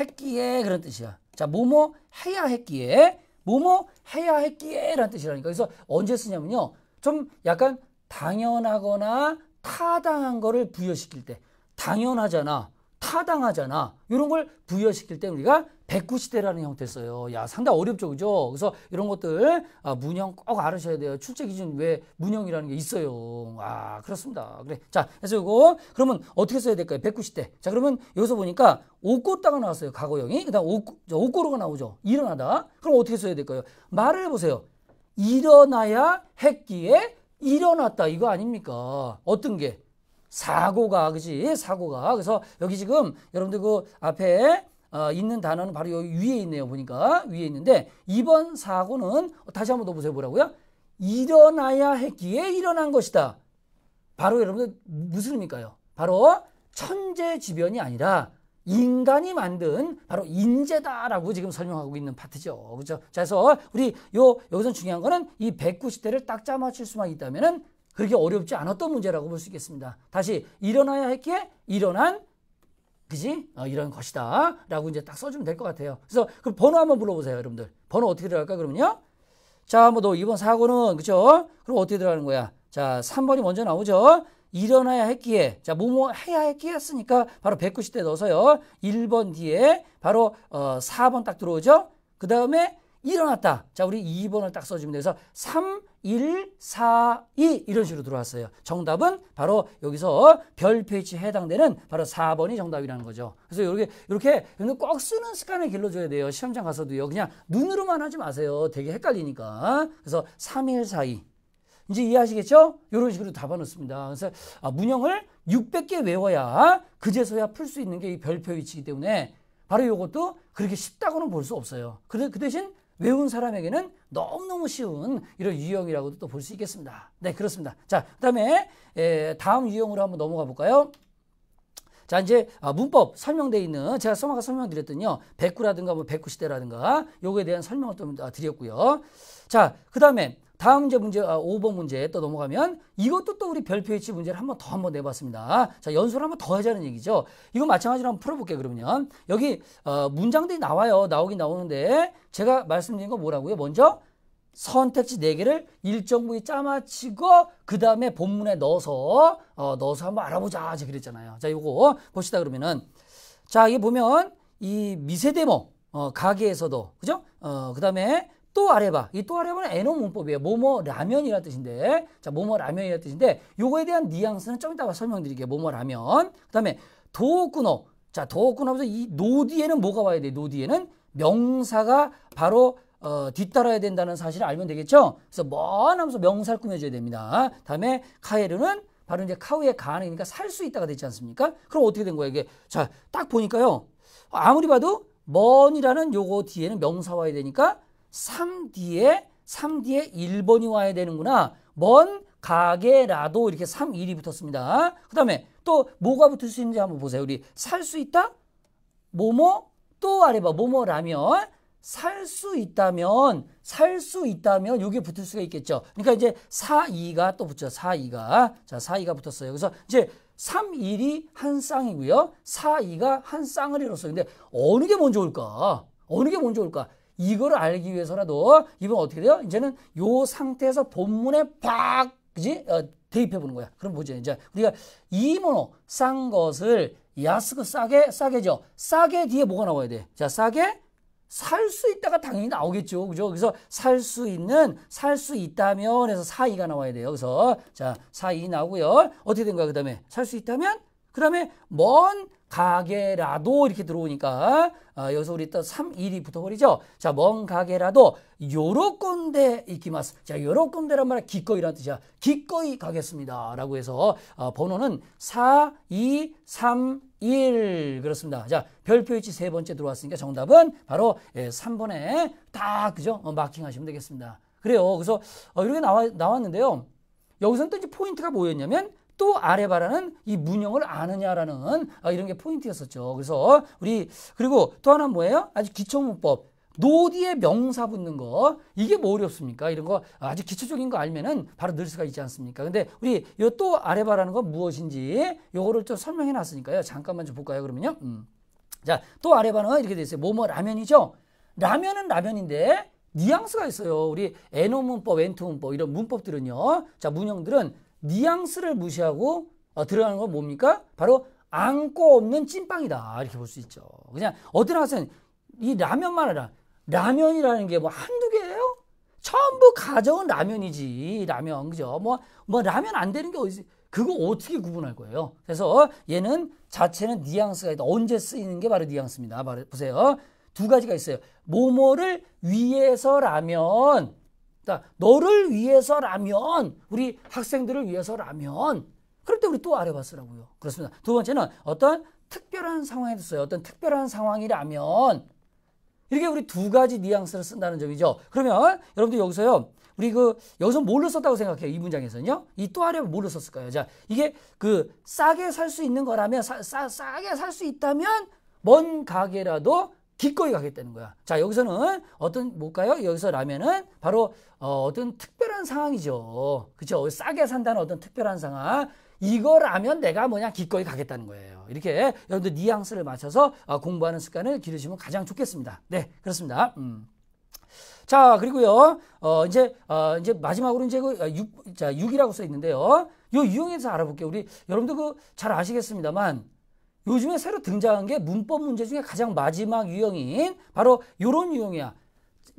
했기에 그런 뜻이야. 자 뭐 뭐 해야 했기에 뭐 뭐 해야 했기에 라는 뜻이라니까. 그래서 언제 쓰냐면요. 좀 약간 당연하거나 타당한 거를 부여시킬 때. 당연하잖아. 타당하잖아. 이런 걸 부여시킬 때 우리가 백구시대라는 형태 써요. 야, 상당히 어렵죠. 그죠? 그래서 이런 것들, 아, 문형 꼭 알으셔야 돼요. 출제 기준 왜 문형이라는 게 있어요. 아, 그렇습니다. 그래. 자, 그래서 이거, 그러면 어떻게 써야 될까요? 백구시대. 자, 그러면 여기서 보니까 옷꼬다가 나왔어요. 과거형이. 그 다음 옷꼬로가 나오죠. 일어나다. 그럼 어떻게 써야 될까요? 말을 해보세요. 일어나야 했기에 일어났다. 이거 아닙니까? 어떤 게? 사고가 그지 예, 사고가 그래서 여기 지금 여러분들 그 앞에 어, 있는 단어는 바로 여기 위에 있네요 보니까 위에 있는데 이번 사고는 다시 한번 더 보세요 뭐라고요 일어나야 했기에 일어난 것이다 바로 여러분들 무슨 의미일까요 바로 천재지변이 아니라 인간이 만든 바로 인재다라고 지금 설명하고 있는 파트죠. 그렇죠? 자, 그래서 우리 요 여기서 중요한 거는 이 190대를 딱 짜맞출 수만 있다면은 그렇게 어렵지 않았던 문제라고 볼 수 있겠습니다. 다시 일어나야 했기에 일어난 그지? 어, 이런 것이다. 라고 이제 딱 써주면 될 것 같아요. 그래서 그럼 번호 한번 불러보세요, 여러분들. 번호 어떻게 들어갈까, 그러면요? 자, 뭐, 너 이번 사고는, 그죠 그럼 어떻게 들어가는 거야? 자, 3번이 먼저 나오죠? 일어나야 했기에, 자, 뭐뭐 해야 했기에 했으니까 바로 190대 넣어서요. 1번 뒤에 바로 어, 4번 딱 들어오죠? 그 다음에 일어났다. 자, 우리 2번을 딱 써주면 돼서 3, 1, 4, 2 이런 식으로 들어왔어요. 정답은 바로 여기서 별표치에 위 해당되는 바로 4번이 정답이라는 거죠. 그래서 이렇게 이렇게 꼭 쓰는 습관을 길러줘야 돼요. 시험장 가서도요. 그냥 눈으로만 하지 마세요. 되게 헷갈리니까. 그래서 3, 1, 4, 2. 이제 이해하시겠죠? 이런 식으로 답안넣습니다 그래서 아, 문형을 600개 외워야 그제서야 풀 수 있는 게 이 별표 위치이기 때문에 바로 이것도 그렇게 쉽다고는 볼 수 없어요. 그, 그 대신 외운 사람에게는 너무너무 쉬운 이런 유형이라고도 또 볼 수 있겠습니다. 네, 그렇습니다. 자, 그 다음에 다음 유형으로 한번 넘어가 볼까요? 자 이제 아, 문법 설명돼 있는 제가 써마가 설명드렸던니요 백구라든가 뭐 백구시대라든가 요거에 대한 설명을 좀 아, 드렸고요 자그 다음에 다음 문제 문제 아, 5번 문제 또 넘어가면 이것도 또 우리 별표 위치 문제를 한 번 더 한번 내봤습니다. 자 연수를 한 번 더 하자는 얘기죠. 이거 마찬가지로 한 번 풀어볼게요. 그러면 여기 어, 문장들이 나와요. 나오긴 나오는데 제가 말씀드린 거 뭐라고요? 먼저 선택지 4개를 일정 부위 짜맞히고 그 다음에 본문에 넣어서 어, 넣어서 한 번 알아보자 제가 그랬잖아요. 자 이거 보시다 그러면은 자 이게 보면 이미세대모 어, 가게에서도 그죠? 어, 그 다음에 또 아레바. 이또 아레바는 에노 문법이에요. 뭐뭐 라면이라는 뜻인데. 자, 뭐뭐 라면이라는 뜻인데 요거에 대한 뉘앙스는 좀 이따가 설명드릴게요. 뭐뭐 라면. 그다음에 도쿠노. 자, 도쿠노 하면서 이 노디에는 뭐가 와야 돼? 노디에는 명사가 바로 어, 뒤따라야 된다는 사실을 알면 되겠죠. 그래서 먼 하면서 명사를 꾸며줘야 됩니다. 다음에 카에르는 바로 이제 카우의 가안이니까 그러니까 살 수 있다가 되지 않습니까? 그럼 어떻게 된 거야 이게? 자, 딱 보니까요. 아무리 봐도 먼이라는 요거 뒤에는 명사 와야 되니까 3 뒤에 3 뒤에 1번이 와야 되는구나. 먼 가게라도 이렇게 3, 1이 붙었습니다. 그 다음에 또 뭐가 붙을 수 있는지 한번 보세요. 우리 살 수 있다? 뭐뭐? 또 아래 봐. 뭐뭐라면 살 수 있다면 살 수 있다면 여기에 붙을 수가 있겠죠. 그러니까 이제 4, 2가 또 붙죠. 4, 2가. 자, 4, 2가 붙었어요. 그래서 이제 3, 1이 한 쌍이고요. 4, 2가 한 쌍을 이뤘어요. 근데 어느 게 먼저 올까? 어느 게 먼저 올까? 이걸 알기 위해서라도 이번 어떻게 돼요? 이제는 요 상태에서 본문에 박 그지? 어, 대입해 보는 거야. 그럼 보죠. 이제 우리가 그러니까 이모노 싼 것을 야스크 싸게 싸게죠. 싸게 뒤에 뭐가 나와야 돼? 자, 싸게 살 수 있다가 당연히 나오겠죠. 그죠? 그래서 살 수 있는 살 수 있다면 해서 사이가 나와야 돼요. 그래서 자, 사이 나오고요. 어떻게 된 거야? 그다음에 살 수 있다면 그 다음에 먼 가게라도 이렇게 들어오니까 아, 여기서 우리 또 3, 1이 붙어버리죠. 자, 먼 가게라도 여러군데 이키마스. 자, 요러 군데란 말은 기꺼이란 뜻이야. 기꺼이 가겠습니다. 라고 해서 아, 번호는 4, 2, 3, 1 그렇습니다. 자, 별표 위치 세 번째 들어왔으니까 정답은 바로 예, 3번에 딱 그죠? 어, 마킹하시면 되겠습니다. 그래요. 그래서 어, 이렇게 나와, 나왔는데요. 여기서는 또 이제 포인트가 뭐였냐면 또 아레바라는 이 문형을 아느냐라는 어, 이런 게 포인트였었죠. 그래서 우리 그리고 또 하나 뭐예요? 아주 기초 문법 노디에 명사 붙는 거 이게 뭐 어렵습니까? 이런 거 아주 기초적인 거 알면은 바로 늘 수가 있지 않습니까? 근데 우리 요 또 아레바라는 건 무엇인지 요거를 좀 설명해 놨으니까요. 잠깐만 좀 볼까요? 그러면요. 음. 자, 또 아레바는 이렇게 돼 있어요. 뭐뭐 라면이죠. 라면은 라면인데 뉘앙스가 있어요. 우리 에노 문법, 엔토 문법 이런 문법들은요. 자, 문형들은 뉘앙스를 무시하고 어, 들어가는 건 뭡니까? 바로 안고 없는 찐빵이다 이렇게 볼 수 있죠. 그냥 어떤 학생 이 라면만 하라 라면이라는 게 뭐 한두 개예요? 전부 가져온 라면이지 라면 그죠? 뭐뭐 뭐 라면 안 되는 게 어디? 지 그거 어떻게 구분할 거예요? 그래서 얘는 자체는 뉘앙스가 있다. 언제 쓰이는 게 바로 뉘앙스입니다. 바로 보세요. 두 가지가 있어요. 모모를 위해서라면 그러니까 너를 위해서라면 우리 학생들을 위해서라면 그럴 때 우리 또 아레바스라고요. 그렇습니다. 두 번째는 어떤 특별한 상황에 있어요. 어떤 특별한 상황이라면 이렇게 우리 두 가지 뉘앙스를 쓴다는 점이죠. 그러면 여러분들 여기서요. 우리 그 여기서 뭘로 썼다고 생각해요? 이 문장에서는요. 이 또 아래 뭘로 썼을까요? 자, 이게 그 싸게 살 수 있는 거라면 싸, 싸, 싸게 살 수 있다면 먼 가게라도 기꺼이 가겠다는 거야. 자, 여기서는 어떤 뭘까요? 여기서라면은 바로 어, 떤 특별한 상황이죠. 그쵸 싸게 산다는 어떤 특별한 상황. 이거라면 내가 뭐냐 기꺼이 가겠다는 거예요. 이렇게 여러분들 뉘앙스를 맞춰서 어, 공부하는 습관을 기르시면 가장 좋겠습니다. 네, 그렇습니다. 음. 자, 그리고요. 어, 이제 어, 이제 마지막으로 이제 그육 어, 자, 육이라고써 있는데요. 요 유형에서 알아볼게요. 우리 여러분들 그 잘 아시겠습니다만 요즘에 새로 등장한 게 문법 문제 중에 가장 마지막 유형인 바로 요런 유형이야.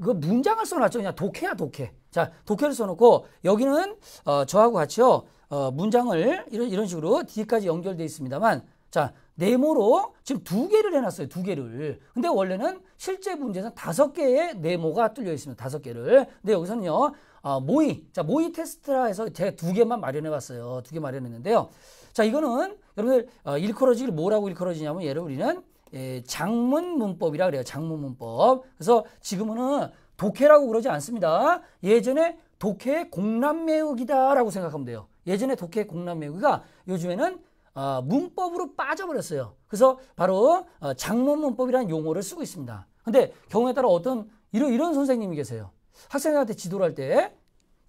그 문장을 써놨죠. 그냥 독해야 독해. 자, 독해를 써놓고 여기는 어, 저하고 같이요. 어, 문장을 이런, 이런 식으로 뒤까지 연결돼 있습니다만 자, 네모로 지금 두 개를 해놨어요. 두 개를. 근데 원래는 실제 문제는 다섯 개의 네모가 뚫려 있습니다. 다섯 개를. 근데 여기서는요. 어, 모의. 자, 모의 테스트라 해서 제가 두 개만 마련해 봤어요. 두 개 마련했는데요. 자, 이거는 여러분들 어, 일컬어지기를 뭐라고 일컬어지냐면 예를 우리는 예, 장문 문법이라 그래요. 장문 문법. 그래서 지금은 독해라고 그러지 않습니다. 예전에 독해 공남매우기다라고 생각하면 돼요. 예전에 독해 공남매우기가 요즘에는 어, 문법으로 빠져버렸어요. 그래서 바로 어, 장문 문법이라는 용어를 쓰고 있습니다. 근데 경우에 따라 어떤 이런, 이런 선생님이 계세요. 학생들한테 지도를 할 때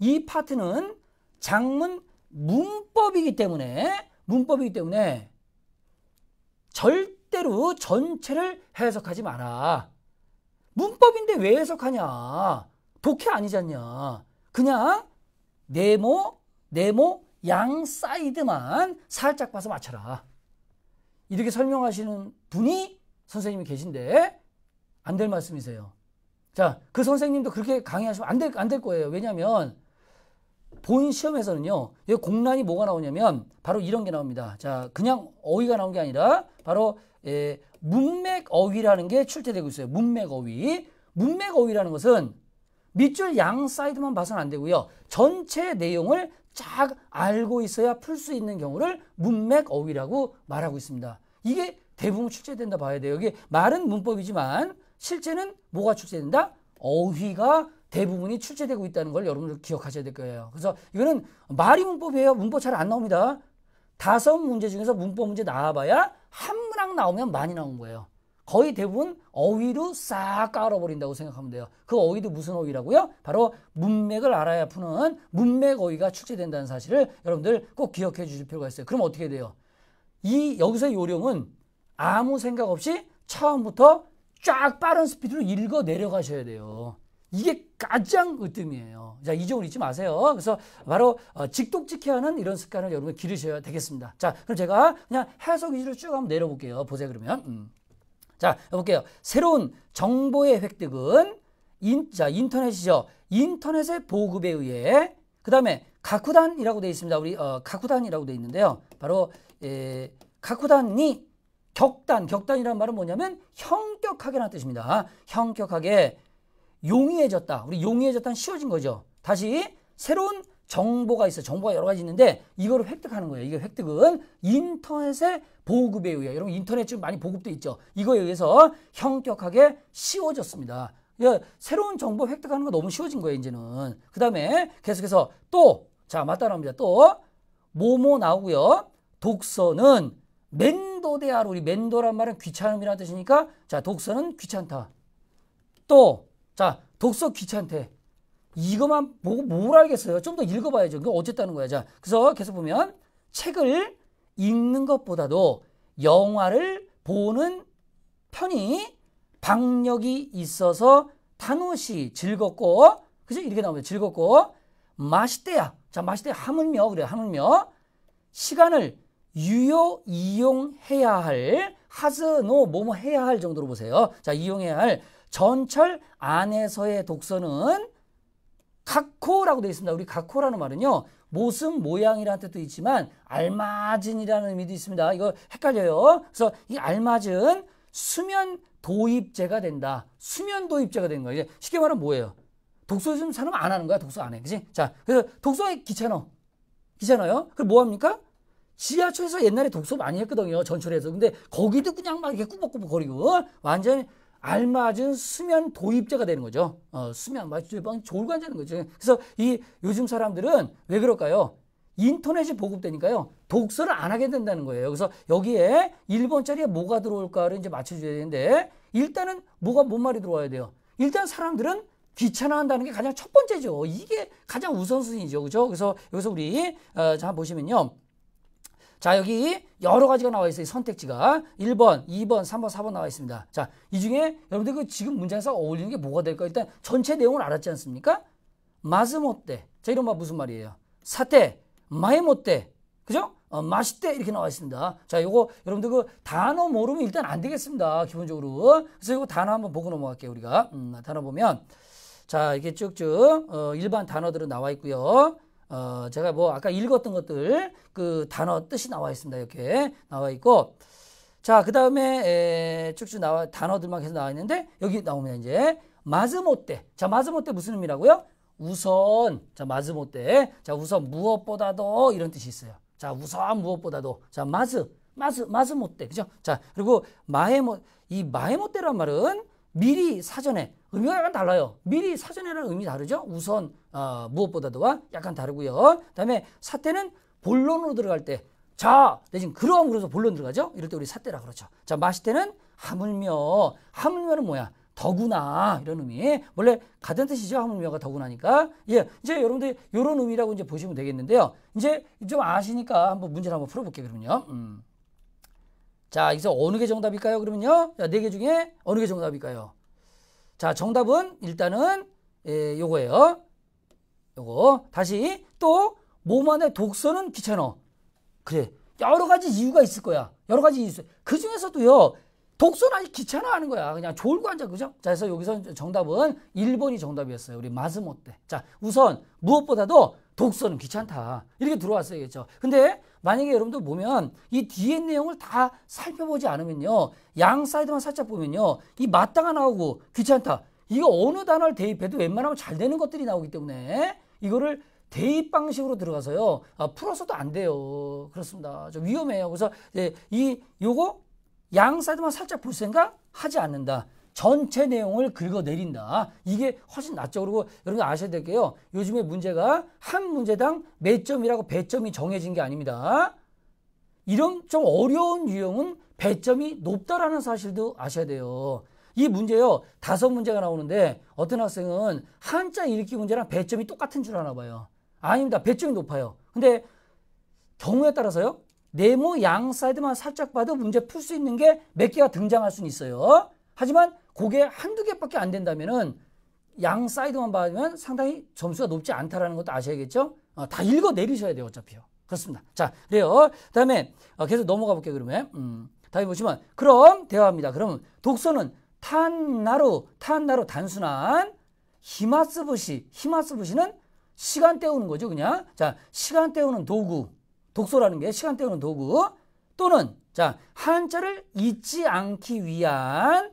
이 파트는 장문 문법이기 때문에 문법이기 때문에 절대로 전체를 해석하지 마라. 문법인데 왜 해석하냐? 독해 아니잖냐? 그냥 네모, 네모, 양 사이드만 살짝 봐서 맞춰라. 이렇게 설명하시는 분이 선생님이 계신데 안 될 말씀이세요. 자, 그 선생님도 그렇게 강의하시면 안 될, 안 될 거예요. 왜냐하면 본 시험에서는요. 여기 공란이 뭐가 나오냐면 바로 이런 게 나옵니다. 자, 그냥 어휘가 나온 게 아니라 바로 예, 문맥 어휘라는 게 출제되고 있어요. 문맥 어휘. 문맥 어휘라는 것은 밑줄 양 사이드만 봐서는 안 되고요. 전체 내용을 쫙 알고 있어야 풀 수 있는 경우를 문맥 어휘라고 말하고 있습니다. 이게 대부분 출제된다 봐야 돼요. 여기 말은 문법이지만 실제는 뭐가 출제된다? 어휘가 대부분이 출제되고 있다는 걸 여러분들 기억하셔야 될 거예요. 그래서 이거는 말이 문법이에요. 문법 잘 안 나옵니다. 다섯 문제 중에서 문법 문제 나와봐야 한 문항 나오면 많이 나온 거예요. 거의 대부분 어휘로 싹 깔아버린다고 생각하면 돼요. 그 어휘도 무슨 어휘라고요? 바로 문맥을 알아야 푸는 문맥 어휘가 출제된다는 사실을 여러분들 꼭 기억해 주실 필요가 있어요. 그럼 어떻게 돼요? 이 여기서 요령은 아무 생각 없이 처음부터 쫙 빠른 스피드로 읽어 내려가셔야 돼요. 이게 가장 으뜸이에요. 자, 이 점을 잊지 마세요. 그래서 바로 어, 직독직해 하는 이런 습관을 여러분 기르셔야 되겠습니다. 자, 그럼 제가 그냥 해석 위주로 쭉 한번 내려볼게요. 보세요, 그러면. 음. 자, 해 볼게요. 새로운 정보의 획득은 인, 자, 인터넷이죠. 인터넷의 보급에 의해 그 다음에 가쿠단이라고 되어 있습니다. 우리 어, 가쿠단이라고 되어 있는데요. 바로 에, 예, 가쿠단이 격단, 격단이라는 말은 뭐냐면 형격하게라는 뜻입니다. 형격하게 용이해졌다. 우리 용이해졌다는 쉬워진 거죠. 다시 새로운 정보가 있어. 정보가 여러 가지 있는데 이거를 획득하는 거예요. 이게 획득은 인터넷의 보급에 의해 여러분 인터넷 지금 많이 보급돼 있죠. 이거에 의해서 형격하게 쉬워졌습니다. 예, 새로운 정보 획득하는 거 너무 쉬워진 거예요. 이제는 그 다음에 계속해서 또자 맞다나옵니다. 또 모모 나오고요. 독서는 맨도대하로 우리 맨도란 말은 귀찮음이라는 뜻이니까 자 독서는 귀찮다. 또 자, 독서 귀찮대. 이것만 보고 뭘 알겠어요? 좀 더 읽어봐야죠. 그 어쨌다는 거야. 자, 그래서 계속 보면 책을 읽는 것보다도 영화를 보는 편이 박력이 있어서 단호시 즐겁고, 그죠? 이렇게 나오면 즐겁고, 맛있대야. 자, 맛있대 야 하물며, 그래, 하물며. 시간을 유효 이용해야 할, 하스노 뭐뭐 해야 할 정도로 보세요. 자, 이용해야 할 전철 안에서의 독서는 각코라고 되어 있습니다. 우리 각코라는 말은요. 모습, 모양이라는 뜻도 있지만 알마진이라는 의미도 있습니다. 이거 헷갈려요. 그래서 이알마진 수면 도입제가 된다. 수면 도입제가 된 거예요. 쉽게 말하면 뭐예요? 독서 요즘 사람 안 하는 거야. 독서 안 해. 그지? 자, 그래서 독서가 귀찮어. 귀찮아요. 그럼 뭐 합니까? 지하철에서 옛날에 독서 많이 했거든요. 전철에서. 근데 거기도 그냥 막 이렇게 꾸벅꾸벅 거리고 완전히 알맞은 수면 도입제가 되는 거죠. 어, 수면 마취방 졸관제는 거죠. 그래서 이 요즘 사람들은 왜 그럴까요? 인터넷이 보급되니까요. 독서를 안 하게 된다는 거예요. 그래서 여기에 1번 짜리에 뭐가 들어올까를 이제 맞춰줘야 되는데 일단은 뭐가 뭔 말이 들어와야 돼요. 일단 사람들은 귀찮아한다는 게 가장 첫 번째죠. 이게 가장 우선순위죠. 그죠? 그래서 여기서 우리 어, 자 보시면요. 자, 여기 여러 가지가 나와 있어요. 선택지가. 1번, 2번, 3번, 4번 나와 있습니다. 자, 이 중에 여러분들 그 지금 문장에서 어울리는 게 뭐가 될까요? 일단 전체 내용을 알았지 않습니까? 마즈못대. 자, 이런 말 무슨 말이에요? 사태, 마에못대. 그죠? 어, 맛있대 이렇게 나와 있습니다. 자, 요거 여러분들 그 단어 모르면 일단 안 되겠습니다. 기본적으로. 그래서 이거 단어 한번 보고 넘어갈게요. 우리가 음, 단어 보면 자 이게 쭉쭉 어, 일반 단어들은 나와 있고요. 어, 제가 뭐 아까 읽었던 것들 그 단어 뜻이 나와 있습니다. 이렇게 나와 있고 자, 그 다음에 쭉쭉 나와 단어들만 계속 나와 있는데 여기 나오면 이제 마즈모떼. 자, 마즈모떼 무슨 의미라고요? 우선. 자, 마즈모떼. 자, 우선 무엇보다도 이런 뜻이 있어요. 자, 우선 무엇보다도. 자, 마즈. 마즈 마즈모떼. 그죠? 자, 그리고 마헤모 이 마헤모떼란 말은 미리 사전에 의미가 약간 달라요. 미리 사전에는 의미 다르죠. 우선 어, 무엇보다도와 약간 다르고요. 그다음에 사태는 본론으로 들어갈 때 자, 내 지금 그럼 그래서 본론 들어가죠. 이럴 때 우리 사태라 그렇죠. 자, 마실 때는 하물며 하물며는 뭐야? 더구나 이런 의미 원래 같은 뜻이죠 하물며가 더구나니까 예 이제 여러분들 이런 의미라고 이제 보시면 되겠는데요 이제 좀 아시니까 한번 문제를 한번 풀어볼게요 그러면요 음. 자 여기서 어느 게 정답일까요 그러면요 자, 네 개 중에 어느 게 정답일까요 자, 정답은 일단은 예, 요거예요. 요거. 다시 또 몸 안에 독소는 귀찮어. 그래. 여러 가지 이유가 있을 거야. 여러 가지 이유. 그 중에서도요. 독소는 아직 귀찮아하는 거야. 그냥 졸고 앉아. 그죠? 자, 그래서 여기서 정답은 1번이 정답이었어요. 우리 마스모 때. 자, 우선 무엇보다도 독서는 귀찮다. 이렇게 들어왔어요겠죠 근데 만약에 여러분들 보면 이 뒤에 내용을 다 살펴보지 않으면요. 양 사이드만 살짝 보면요. 이 마땅한 나오고 귀찮다. 이거 어느 단어를 대입해도 웬만하면 잘 되는 것들이 나오기 때문에 이거를 대입 방식으로 들어가서요. 아, 풀어서도 안 돼요. 그렇습니다. 좀 위험해요. 그래서 예, 이 요거 양 사이드만 살짝 볼 생각 하지 않는다. 전체 내용을 긁어내린다. 이게 훨씬 낫죠. 그리고 여러분 아셔야 될 게요. 요즘에 문제가 한 문제당 몇 점이라고 배점이 정해진 게 아닙니다. 이런 좀 어려운 유형은 배점이 높다라는 사실도 아셔야 돼요. 이 문제요. 다섯 문제가 나오는데 어떤 학생은 한자 읽기 문제랑 배점이 똑같은 줄 아나 봐요. 아닙니다. 배점이 높아요. 근데 경우에 따라서요. 네모 양 사이드만 살짝 봐도 문제 풀 수 있는 게 몇 개가 등장할 수는 있어요. 하지만 그게 한두 개밖에 안 된다면은 양 사이드만 봐면 상당히 점수가 높지 않다라는 것도 아셔야겠죠? 어, 다 읽어 내리셔야 돼요, 어차피요. 그렇습니다. 자, 그래요. 다음에 어, 계속 넘어가 볼게요, 그러면. 음, 다음에 보시면 그럼 대화합니다. 그럼 독서는 탄나루, 탄나루 단순한 히마스부시, 히마스부시는 시간 때우는 거죠, 그냥. 자, 시간 때우는 도구. 독서라는 게 시간 때우는 도구. 또는 자, 한자를 잊지 않기 위한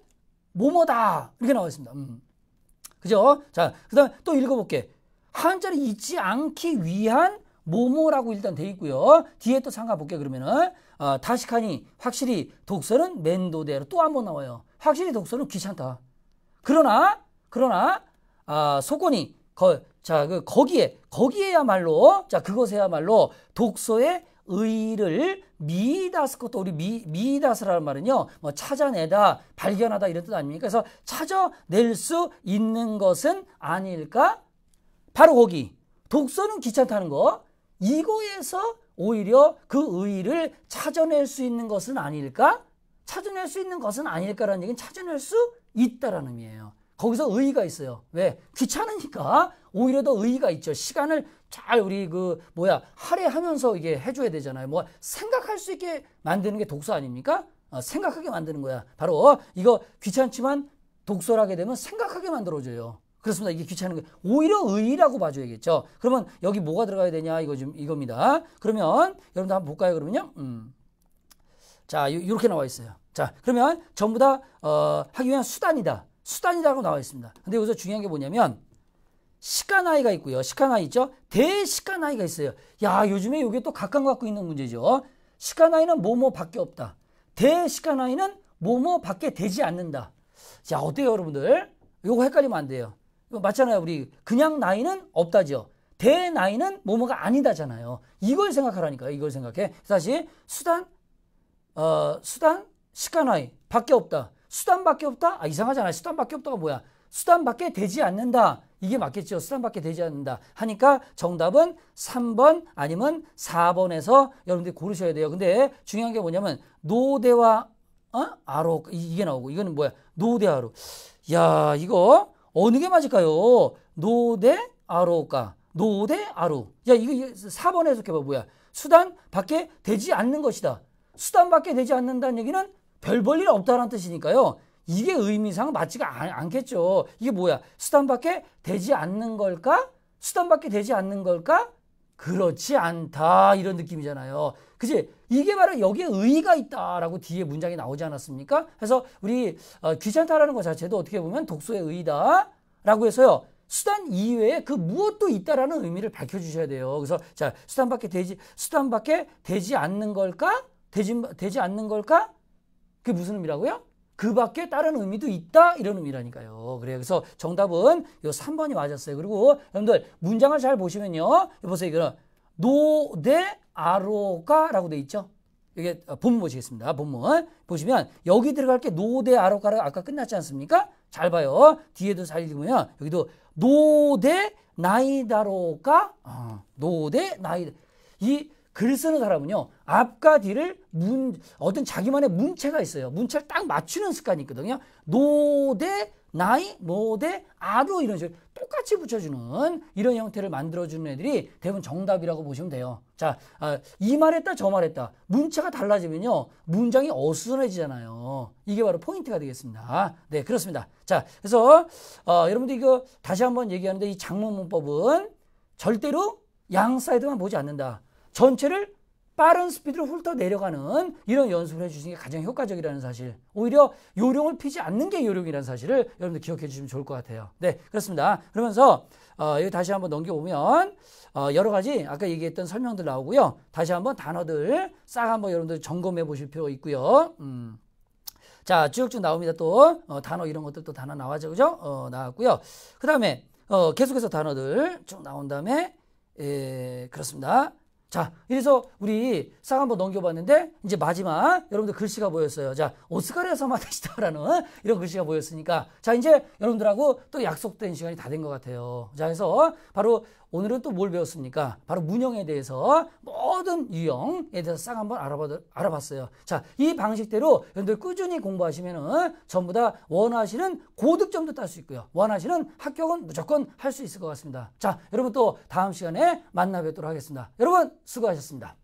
뭐뭐다 이렇게 나와 있습니다. 음. 그죠? 자, 그다음 또 읽어볼게. 한자를 잊지 않기 위한 뭐뭐라고 일단 돼 있고요. 뒤에 또 상가 볼게 그러면은 어, 다시카니 확실히 독서는 멘도대로 또한번 나와요. 확실히 독서는 귀찮다. 그러나 그러나 아, 소권이 거, 자, 그 거기에 거기에야말로 자 그것에야말로 독서의 의를 미다스 것도 우리 미, 미다스라는 말은요 뭐 찾아내다 발견하다 이런 뜻 아닙니까 그래서 찾아낼 수 있는 것은 아닐까 바로 거기 독서는 귀찮다는 거 이거에서 오히려 그 의의를 찾아낼 수 있는 것은 아닐까 찾아낼 수 있는 것은 아닐까라는 얘기는 찾아낼 수 있다라는 의미예요 거기서 의의가 있어요 왜 귀찮으니까 오히려 더 의의가 있죠 시간을 잘 우리 그 뭐야 할애하면서 이게 해줘야 되잖아요. 뭐 생각할 수 있게 만드는 게 독서 아닙니까? 어, 생각하게 만드는 거야. 바로 어, 이거 귀찮지만 독서를 하게 되면 생각하게 만들어져요 그렇습니다. 이게 귀찮은 거 오히려 의라고 봐줘야겠죠. 그러면 여기 뭐가 들어가야 되냐 이거 좀 이겁니다. 그러면 여러분들 한번 볼까요? 그러면요. 음. 자 이렇게 나와 있어요. 자 그러면 전부 다 어, 하기 위한 수단이다. 수단이라고 나와 있습니다. 근데 여기서 중요한 게 뭐냐면 시카나이가 있고요. 시카나이죠. 있 대시카나이가 있어요. 야 요즘에 이게 또 각광 갖고 있는 문제죠. 시카나이는 뭐뭐밖에 없다. 대시카나이는 뭐뭐밖에 되지 않는다. 자 어때요 여러분들? 요거 헷갈리면 안 돼요. 이거 맞잖아요. 우리 그냥 나이는 없다죠. 대 나이는 뭐뭐가 아니다잖아요. 이걸 생각하라니까요. 이걸 생각해. 사실 수단, 어, 수단, 시카나이 밖에 없다. 수단밖에 없다? 아, 이상하잖아요. 수단밖에 없다가 뭐야? 수단밖에 되지 않는다. 이게 맞겠죠. 수단밖에 되지 않는다. 하니까 정답은 3번 아니면 4번에서 여러분들이 고르셔야 돼요. 근데 중요한 게 뭐냐면 노대와 어? 아로 이게 나오고 이거는 뭐야? 노대아로. 야, 이거 어느 게 맞을까요? 노대 아로가. 노대 아로. 야, 이거 4번 해석해 봐. 뭐야? 수단 밖에 되지 않는 것이다. 수단 밖에 되지 않는다는 얘기는 별 볼일없다는 뜻이니까요. 이게 의미상 맞지가 않, 겠죠 이게 뭐야? 수단밖에 되지 않는 걸까? 수단밖에 되지 않는 걸까? 그렇지 않다. 이런 느낌이잖아요. 그지? 이게 바로 여기에 의의가 있다라고 뒤에 문장이 나오지 않았습니까? 그래서 우리 어, 귀찮다라는 것 자체도 어떻게 보면 독소의 의의다. 라고 해서요. 수단 이외에 그 무엇도 있다라는 의미를 밝혀주셔야 돼요. 그래서 자 수단밖에 되지 수단밖에 되지 않는 걸까? 되지 되지 않는 걸까? 그게 무슨 의미라고요? 그 밖에 다른 의미도 있다 이런 의미라니까요. 그래요. 그래서 정답은 요 3번이 맞았어요. 그리고 여러분들 문장을 잘 보시면요. 보세요. 이거는 노대 아로가라고 돼 있죠. 이게 본문 보시겠습니다. 본문 보시면 여기 들어갈 게 노대 아로가라 아까 끝났지 않습니까? 잘 봐요. 뒤에도 잘 읽으면 여기도 노대 나이다로가 어, 아, 노대 나이 이글 쓰는 사람은요 앞과 뒤를 문, 어떤 자기만의 문체가 있어요. 문체를 딱 맞추는 습관이 있거든요. 노대 나이, 모대, 아로 이런 식으로 똑같이 붙여주는 이런 형태를 만들어주는 애들이 대부분 정답이라고 보시면 돼요. 자, 아, 이 말했다, 저 말했다. 문체가 달라지면요. 문장이 어수선해지잖아요. 이게 바로 포인트가 되겠습니다. 네, 그렇습니다. 자, 그래서, 어, 여러분들 이거 다시 한번 얘기하는데 이 장문 문법은 절대로 양 사이드만 보지 않는다. 전체를 빠른 스피드로 훑어 내려가는 이런 연습을 해주시는 게 가장 효과적이라는 사실. 오히려 요령을 피지 않는 게 요령이라는 사실을 여러분들 기억해 주시면 좋을 것 같아요. 네, 그렇습니다. 그러면서 어, 여기 다시 한번 넘겨보면 어, 여러 가지 아까 얘기했던 설명들 나오고요. 다시 한번 단어들 싹 한번 여러분들 점검해 보실 필요가 있고요. 음. 자, 쭉쭉 나옵니다. 또 어, 단어 이런 것들 또 단어 나와죠, 그죠? 어, 나왔고요. 그 다음에 어, 계속해서 단어들 쭉 나온 다음에 예, 그렇습니다. 자, 그래서 우리 싹 한번 넘겨봤는데 이제 마지막 여러분들 글씨가 보였어요. 자, 오스카르에서 마다시다라는 이런 글씨가 보였으니까 자 이제 여러분들하고 또 약속된 시간이 다 된 것 같아요. 자, 그래서 바로 오늘은 또 뭘 배웠습니까? 바로 문형에 대해서 모든 유형에 대해서 싹 한번 알아봤어요. 자, 이 방식대로 여러분들 꾸준히 공부하시면은 전부 다 원하시는 고득점도 딸 수 있고요. 원하시는 합격은 무조건 할 수 있을 것 같습니다. 자, 여러분 또 다음 시간에 만나 뵙도록 하겠습니다. 여러분 수고하셨습니다.